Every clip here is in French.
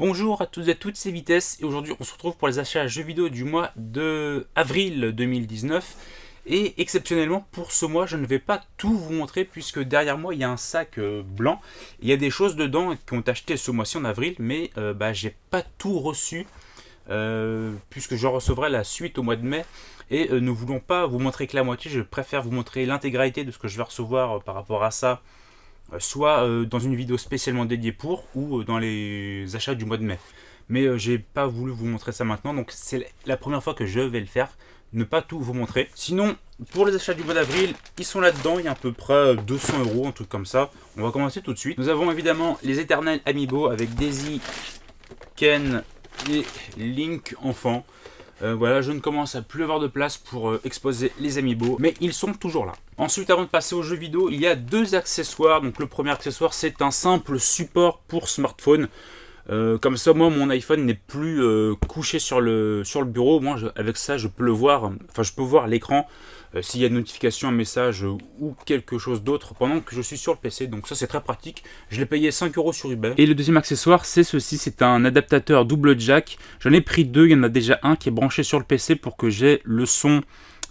Bonjour à toutes et à toutes, ces vitesses et aujourd'hui on se retrouve pour les achats jeux vidéo du mois de avril 2019 et exceptionnellement pour ce mois je ne vais pas tout vous montrer puisque derrière moi il y a un sac euh, blanc, il y a des choses dedans qui ont acheté ce mois-ci en avril mais euh, bah, j'ai pas tout reçu euh, puisque je recevrai la suite au mois de mai et ne voulons pas vous montrer que la moitié, je préfère vous montrer l'intégralité de ce que je vais recevoir par rapport à ça euh, soit euh, dans une vidéo spécialement dédiée pour ou euh, dans les achats du mois de mai. Mais j'ai pas voulu vous montrer ça maintenant, donc c'est la première fois que je vais le faire, ne pas tout vous montrer. Sinon, pour les achats du mois d'avril, ils sont là-dedans, il y a à peu près 200 euros, un truc comme ça. On va commencer tout de suite. Nous avons évidemment les éternels Amiibo avec Daisy, Ken et Link enfant. Euh, voilà, je ne commence à plus avoir de place pour euh, exposer les amiibo, mais ils sont toujours là. Ensuite, avant de passer aux jeux vidéo, il y a deux accessoires. Donc le premier accessoire, c'est un simple support pour smartphone. Euh, comme ça, moi, mon iPhone n'est plus couché sur le, sur le bureau. Moi, avec ça, je peux le voir. Enfin, je peux voir l'écran. Euh, s'il y a une notification, un message euh, ou quelque chose d'autre pendant que je suis sur le PC. Donc ça c'est très pratique. Je l'ai payé 5 euros sur eBay. Et le deuxième accessoire c'est ceci, c'est un adaptateur double jack. J'en ai pris deux, il y en a déjà un qui est branché sur le PC pour que j'ai le son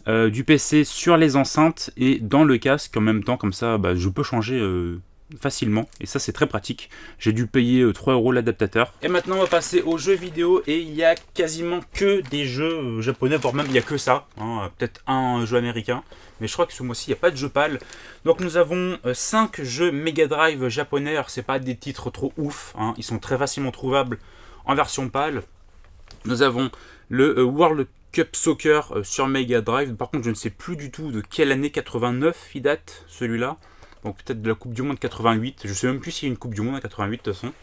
euh, du PC sur les enceintes et dans le casque en même temps. Comme ça bah, je peux changer facilement et ça c'est très pratique j'ai dû payer 3 euh, euros l'adaptateur et maintenant on va passer aux jeux vidéo et il y a quasiment que des jeux euh, japonais voire même il y a que ça hein, peut-être un jeu américain mais je crois que ce mois-ci il n'y a pas de jeu pâle donc nous avons 5 euh, jeux Mega Drive japonais c'est pas des titres trop ouf hein. ils sont très facilement trouvables en version pâle nous avons le World Cup Soccer sur Mega Drive par contre je ne sais plus du tout de quelle année 89 il date celui-là donc peut-être de la Coupe du Monde 88. Je sais même plus s'il y a une Coupe du Monde en 88 de toute façon.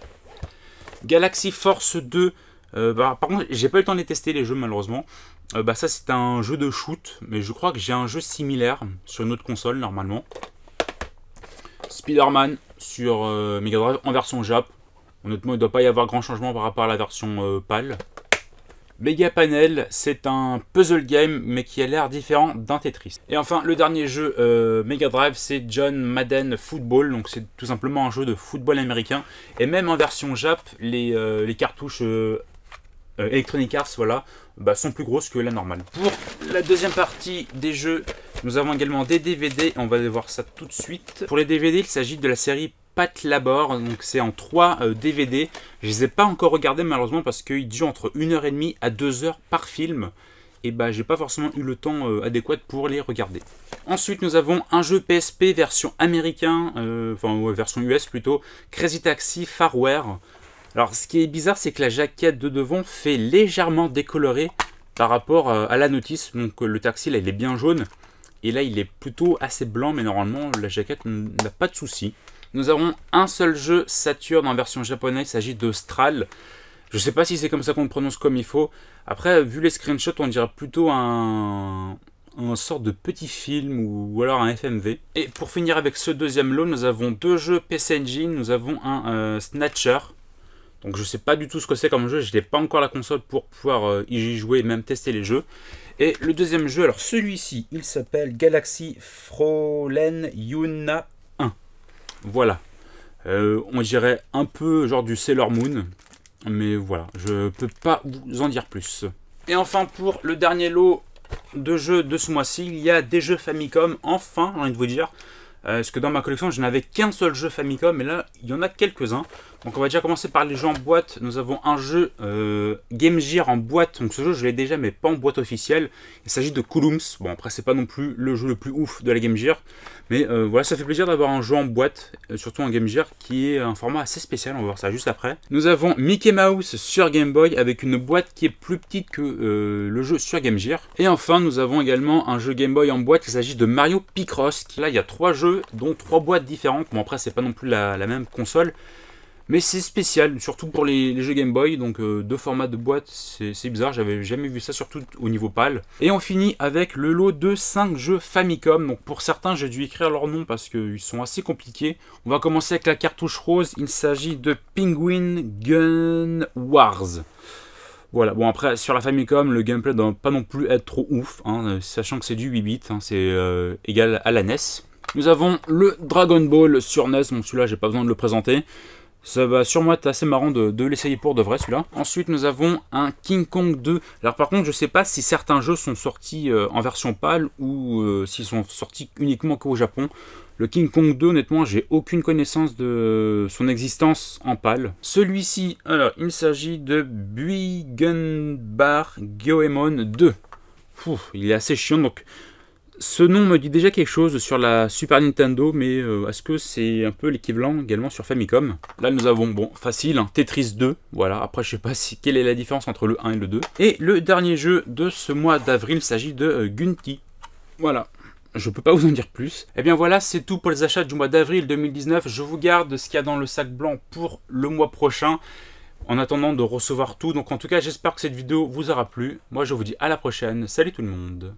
Galaxy Force 2. Euh, bah, par contre, j'ai pas eu le temps de les tester les jeux malheureusement. Euh, bah ça c'est un jeu de shoot, mais je crois que j'ai un jeu similaire sur une autre console normalement. Spider-Man sur euh, Mega en version Jap. Honnêtement, il ne doit pas y avoir grand changement par rapport à la version PAL. Mega Panel, c'est un puzzle game mais qui a l'air différent d'un Tetris. Et enfin, le dernier jeu euh, Mega Drive, c'est John Madden Football, donc c'est tout simplement un jeu de football américain. Et même en version Jap, les, euh, cartouches euh, Electronic Arts voilà, bah, sont plus grosses que la normale. Pour la deuxième partie des jeux, nous avons également des DVD, on va aller voir ça tout de suite. Pour les DVD, il s'agit de la série Pat Labor, donc c'est en 3 euh, DVD. Je ne les ai pas encore regardés malheureusement parce qu'ils durent entre 1h30 à 2h par film. Et bah j'ai pas forcément eu le temps euh, adéquat pour les regarder. Ensuite nous avons un jeu PSP version américain, euh, enfin version US plutôt, Crazy Taxi Farware. Alors ce qui est bizarre c'est que la jaquette de devant fait légèrement décolorer par rapport à la notice. Donc le taxi là il est bien jaune. Et là, il est plutôt assez blanc, mais normalement, la jaquette n'a pas de souci. Nous avons un seul jeu Saturn en version japonaise, il s'agit de Stral. Je sais pas si c'est comme ça qu'on le prononce comme il faut. Après, vu les screenshots, on dirait plutôt un, sort sorte de petit film ou, alors un FMV. Et pour finir avec ce deuxième lot, nous avons deux jeux PC Engine. Nous avons un euh, Snatcher. Donc je ne sais pas du tout ce que c'est comme jeu, je n'ai pas encore la console pour pouvoir euh, y jouer et même tester les jeux. Et le deuxième jeu, alors celui-ci, il s'appelle Galaxy Frolen Yuna voilà. Euh, on dirait un peu genre du Sailor Moon. Mais voilà, je peux pas vous en dire plus. Et enfin, pour le dernier lot de jeux de ce mois-ci, il y a des jeux Famicom. Enfin, j'ai envie de vous dire. Euh, parce que dans ma collection, je n'avais qu'un seul jeu Famicom. Et là, il y en a quelques-uns. Donc on va déjà commencer par les jeux en boîte. Nous avons un jeu euh, Game Gear en boîte. Donc ce jeu je l'ai déjà mais pas en boîte officielle. Il s'agit de Coulombs. Bon après c'est pas non plus le jeu le plus ouf de la Game Gear. Mais euh, voilà ça fait plaisir d'avoir un jeu en boîte. Euh, surtout en Game Gear qui est un format assez spécial. On va voir ça juste après. Nous avons Mickey Mouse sur Game Boy avec une boîte qui est plus petite que le jeu sur Game Gear. Et enfin nous avons également un jeu Game Boy en boîte. Il s'agit de Mario Picross. là il y a trois jeux dont trois boîtes différentes. Bon après c'est pas non plus la même console. Mais c'est spécial, surtout pour les, jeux Game Boy, donc euh, deux formats de boîte, c'est bizarre, j'avais jamais vu ça, surtout au niveau PAL. Et on finit avec le lot de 5 jeux Famicom, donc pour certains j'ai dû écrire leur nom parce qu'ils sont assez compliqués. On va commencer avec la cartouche rose, il s'agit de Penguin Gun Wars. Voilà, bon après sur la Famicom, le gameplay ne doit pas non plus être trop ouf, hein, euh, sachant que c'est du 8 bits, hein, c'est euh, égal à la NES. Nous avons le Dragon Ball sur NES, bon celui-là j'ai pas besoin de le présenter. Ça va sûrement être assez marrant de, l'essayer pour de vrai celui-là. Ensuite nous avons un King Kong 2. Alors par contre je ne sais pas si certains jeux sont sortis euh, en version pâle ou euh, s'ils sont sortis uniquement qu'au Japon. Le King Kong 2 honnêtement j'ai aucune connaissance de son existence en pâle. Celui-ci, alors il s'agit de Buigenbar Goemon 2. il est assez chiant donc ce nom me dit déjà quelque chose sur la Super Nintendo, mais euh, est-ce que c'est un peu l'équivalent également sur Famicom Là, nous avons, bon, facile, hein, Tetris 2, voilà. Après, je sais pas si, quelle est la différence entre le 1 et le 2. Et le dernier jeu de ce mois d'avril s'agit de euh, Gunty. Voilà, je peux pas vous en dire plus. Et eh bien voilà, c'est tout pour les achats du mois d'avril 2019. Je vous garde ce qu'il y a dans le sac blanc pour le mois prochain. En attendant de recevoir tout. Donc en tout cas, j'espère que cette vidéo vous aura plu. Moi, je vous dis à la prochaine. Salut tout le monde.